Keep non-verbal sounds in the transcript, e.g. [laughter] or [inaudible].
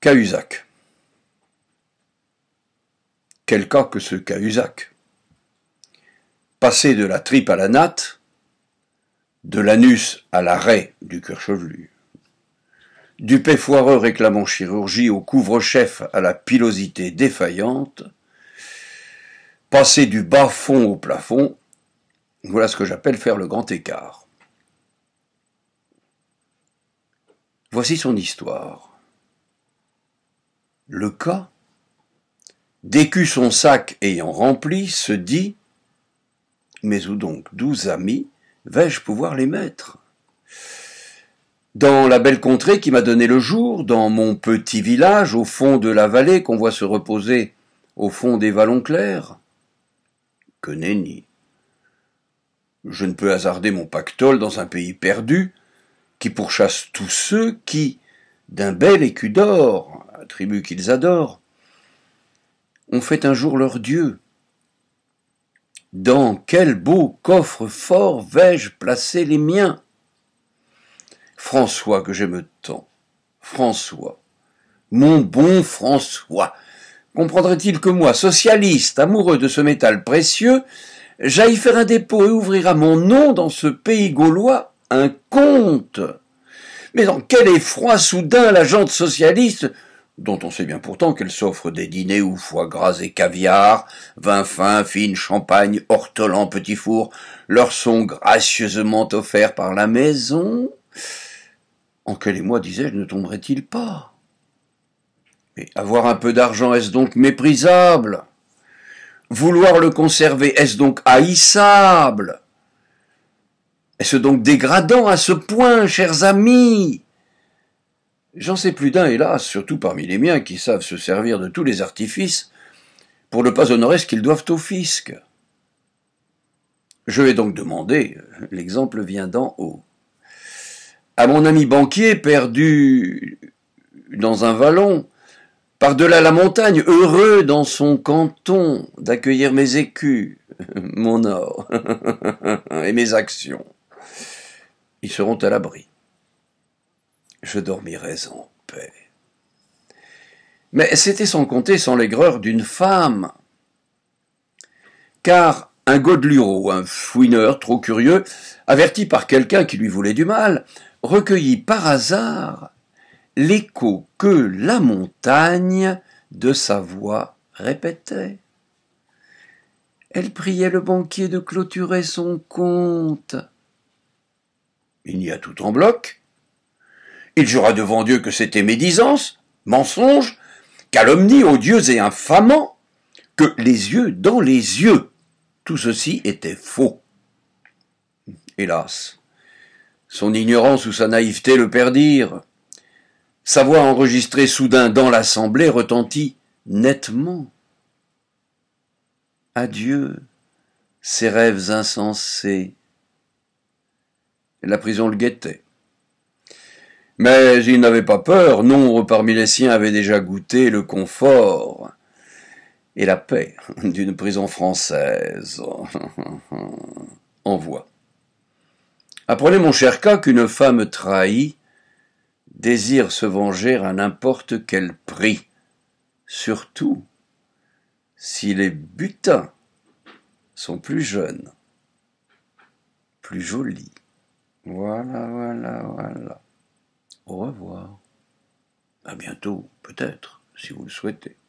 Cahuzac. Quel cas que ce Cahuzac Passer de la tripe à la natte, de l'anus à l'arrêt du cœur chevelu, du foireux réclamant chirurgie au couvre-chef à la pilosité défaillante, passer du bas fond au plafond, voilà ce que j'appelle faire le grand écart. Voici son histoire le cas, Décu son sac ayant rempli, se dit Mais où donc douze amis vais-je pouvoir les mettre Dans la belle contrée qui m'a donné le jour, dans mon petit village au fond de la vallée qu'on voit se reposer au fond des vallons clairs Que nenni Je ne peux hasarder mon pactole dans un pays perdu qui pourchasse tous ceux qui, d'un bel écu d'or, tribu qu'ils adorent, ont fait un jour leur Dieu. Dans quel beau coffre fort vais-je placer les miens François que j'aime tant, François, mon bon François, comprendrait-il que moi, socialiste, amoureux de ce métal précieux, j'aille faire un dépôt et ouvrir à mon nom dans ce pays gaulois un compte mais en quel effroi soudain la gente socialiste dont on sait bien pourtant qu'elle s'offre des dîners où foie gras et caviar, vin fin, fine champagne, ortolan, petits four, leur sont gracieusement offerts par la maison. En quel émoi, disais-je, ne tomberait-il pas Mais avoir un peu d'argent, est-ce donc méprisable Vouloir le conserver, est-ce donc haïssable est-ce donc dégradant à ce point, chers amis J'en sais plus d'un, hélas, surtout parmi les miens qui savent se servir de tous les artifices pour ne pas honorer ce qu'ils doivent au fisc. Je vais donc demander, euh, l'exemple vient d'en haut, à mon ami banquier perdu dans un vallon, par-delà la montagne, heureux dans son canton d'accueillir mes écus, [laughs] mon or [laughs] et mes actions. Ils seront à l'abri. Je dormirai en paix. Mais c'était sans compter sans l'aigreur d'une femme. Car un godeluro, un fouineur trop curieux, averti par quelqu'un qui lui voulait du mal, recueillit par hasard l'écho que la montagne de sa voix répétait. Elle priait le banquier de clôturer son compte il n'y a tout en bloc. Il jura devant Dieu que c'était médisance, mensonge, calomnie odieuse et infamant, que les yeux dans les yeux. Tout ceci était faux. Hélas, son ignorance ou sa naïveté le perdirent. Sa voix enregistrée soudain dans l'assemblée retentit nettement. Adieu, ses rêves insensés, la prison le guettait. Mais il n'avait pas peur, nombre parmi les siens avaient déjà goûté le confort et la paix [laughs] d'une prison française. [laughs] voie. Apprenez, mon cher cas, qu'une femme trahie désire se venger à n'importe quel prix, surtout si les butins sont plus jeunes, plus jolis. Voilà, voilà, voilà. Au revoir. À bientôt, peut-être, si vous le souhaitez.